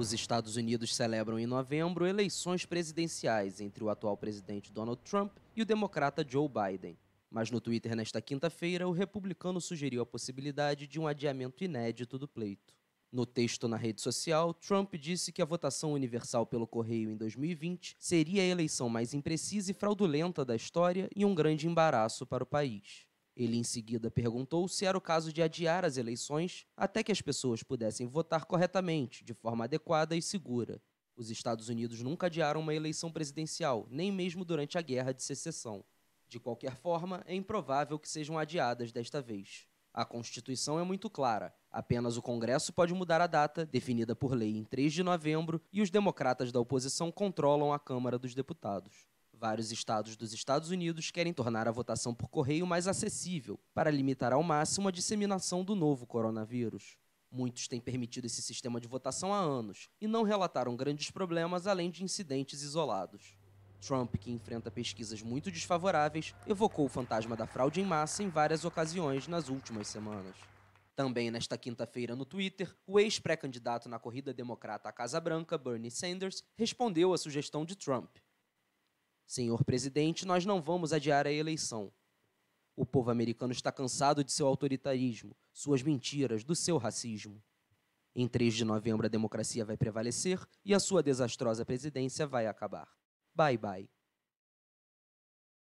Os Estados Unidos celebram em novembro eleições presidenciais entre o atual presidente Donald Trump e o democrata Joe Biden. Mas no Twitter nesta quinta-feira, o republicano sugeriu a possibilidade de um adiamento inédito do pleito. No texto na rede social, Trump disse que a votação universal pelo correio em 2020 seria a eleição mais imprecisa e fraudulenta da história e um grande embaraço para o país. Ele em seguida perguntou se era o caso de adiar as eleições até que as pessoas pudessem votar corretamente, de forma adequada e segura. Os Estados Unidos nunca adiaram uma eleição presidencial, nem mesmo durante a Guerra de Secessão. De qualquer forma, é improvável que sejam adiadas desta vez. A Constituição é muito clara. Apenas o Congresso pode mudar a data, definida por lei em 3 de novembro, e os democratas da oposição controlam a Câmara dos Deputados. Vários estados dos Estados Unidos querem tornar a votação por correio mais acessível, para limitar ao máximo a disseminação do novo coronavírus. Muitos têm permitido esse sistema de votação há anos e não relataram grandes problemas além de incidentes isolados. Trump, que enfrenta pesquisas muito desfavoráveis, evocou o fantasma da fraude em massa em várias ocasiões nas últimas semanas. Também nesta quinta-feira no Twitter, o ex-pré-candidato na corrida democrata à Casa Branca, Bernie Sanders, respondeu à sugestão de Trump. Senhor presidente, nós não vamos adiar a eleição. O povo americano está cansado de seu autoritarismo, suas mentiras, do seu racismo. Em 3 de novembro, a democracia vai prevalecer e a sua desastrosa presidência vai acabar. Bye bye.